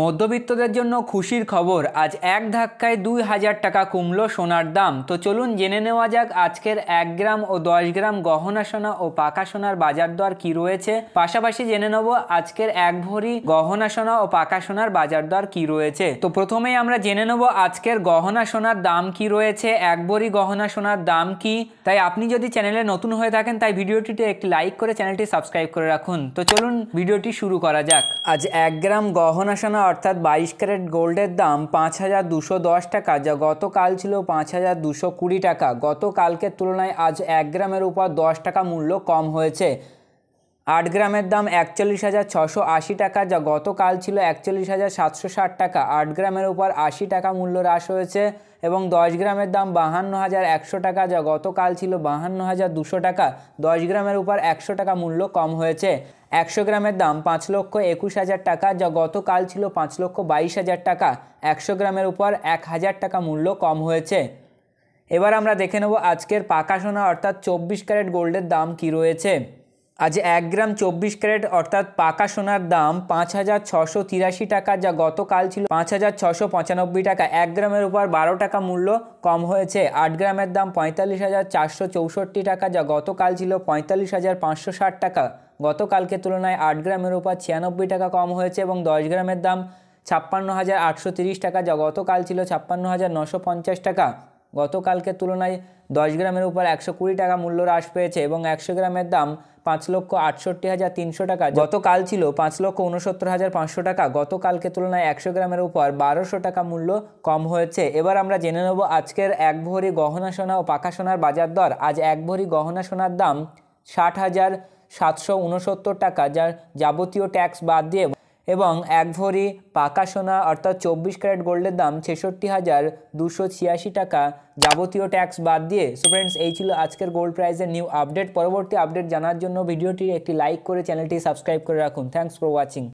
মধ্যবিত্তদের জন্য খুশির খবর আজ এক ধাক্কায় দুই হাজার টাকা কমল সোনার দাম তো চলুন জেনে নেওয়া যাক আজকের এক গ্রাম ও দশ গ্রাম গহনা সোনা ও পাকা সোনার বাজার দর কি রয়েছে পাশাপাশি জেনে নেব আজকের এক ভরি গহনা সোনা ও পাকা সোনার বাজার দর কি রয়েছে তো প্রথমেই আমরা জেনে নেব আজকের গহনা সোনার দাম কি রয়েছে এক ভরি গহনা সোনার দাম কি তাই আপনি যদি চ্যানেলে নতুন হয়ে থাকেন তাই ভিডিওটিতে একটি লাইক করে চ্যানেলটি সাবস্ক্রাইব করে রাখুন তো চলুন ভিডিওটি শুরু করা যাক আজ এক গ্রাম গহনা সোনা সোনা অর্থাৎ বাইশ ক্যারেট গোল্ডের দাম পাঁচ হাজার দুশো দশ টাকা যা গতকাল ছিল পাঁচ হাজার দুশো কুড়ি টাকা গতকালকের তুলনায় আজ এক গ্রামের উপর দশ টাকা মূল্য কম হয়েছে আট গ্রামের দাম একচল্লিশ হাজার ছশো আশি টাকা যা গতকাল ছিল একচল্লিশ হাজার সাতশো ষাট টাকা আট গ্রামের উপর আশি টাকা মূল্য হ্রাস হয়েছে এবং দশ গ্রামের দাম বাহান্ন হাজার একশো টাকা যা গতকাল ছিল বাহান্ন হাজার দুশো টাকা দশ গ্রামের উপর একশো টাকা মূল্য কম হয়েছে একশো গ্রামের দাম পাঁচ লক্ষ একুশ হাজার টাকা যা গতকাল ছিল পাঁচ লক্ষ বাইশ হাজার টাকা একশো গ্রামের উপর এক হাজার টাকা মূল্য কম হয়েছে এবার আমরা দেখে নেব আজকের পাকা সোনা অর্থাৎ চব্বিশ ক্যারেট গোল্ডের দাম কি রয়েছে আজ এক গ্রাম চব্বিশ ক্যারেট অর্থাৎ পাকা সোনার দাম পাঁচ হাজার ছশো তিরাশি টাকা যা গতকাল ছিল পাঁচ হাজার ছশো পঁচানব্বই টাকা এক গ্রামের উপর বারো টাকা মূল্য কম হয়েছে আট গ্রামের দাম পঁয়তাল্লিশ হাজার চারশো চৌষট্টি টাকা যা গতকাল ছিল পঁয়তাল্লিশ হাজার পাঁচশো ষাট টাকা গতকালকে তুলনায় আট গ্রামের উপর ছিয়ানব্বই টাকা কম হয়েছে এবং দশ গ্রামের দাম ছাপ্পান্ন হাজার আটশো তিরিশ টাকা যা গতকাল ছিল ছাপ্পান্ন হাজার নশো পঞ্চাশ টাকা গতকালকের তুলনায় দশ গ্রামের উপর একশো কুড়ি টাকা মূল্য হ্রাস পেয়েছে এবং একশো গ্রামের দাম পাঁচ লক্ষ আটষট্টি হাজার তিনশো টাকা গতকাল ছিল পাঁচ লক্ষ উনসত্তর হাজার পাঁচশো টাকা গতকালকে তুলনায় একশো গ্রামের উপর বারোশো টাকা মূল্য কম হয়েছে এবার আমরা জেনে নেব আজকের এক ভরি গহনা সোনা ও পাকা সোনার বাজার দর আজ এক ভরি গহনা সোনার দাম ষাট হাজার সাতশো উনসত্তর টাকা যার যাবতীয় ট্যাক্স বাদ দিয়ে এবং এক ভরি পাকা সোনা অর্থাৎ চব্বিশ ক্যারেট গোল্ডের দাম ছেষট্টি হাজার দুশো ছিয়াশি টাকা যাবতীয় ট্যাক্স বাদ দিয়ে সো ফ্রেন্ডস এই ছিল আজকের গোল্ড প্রাইসের নিউ আপডেট পরবর্তী আপডেট জানার জন্য ভিডিওটি একটি লাইক করে চ্যানেলটি সাবস্ক্রাইব করে রাখুন থ্যাংকস ফর ওয়াচিং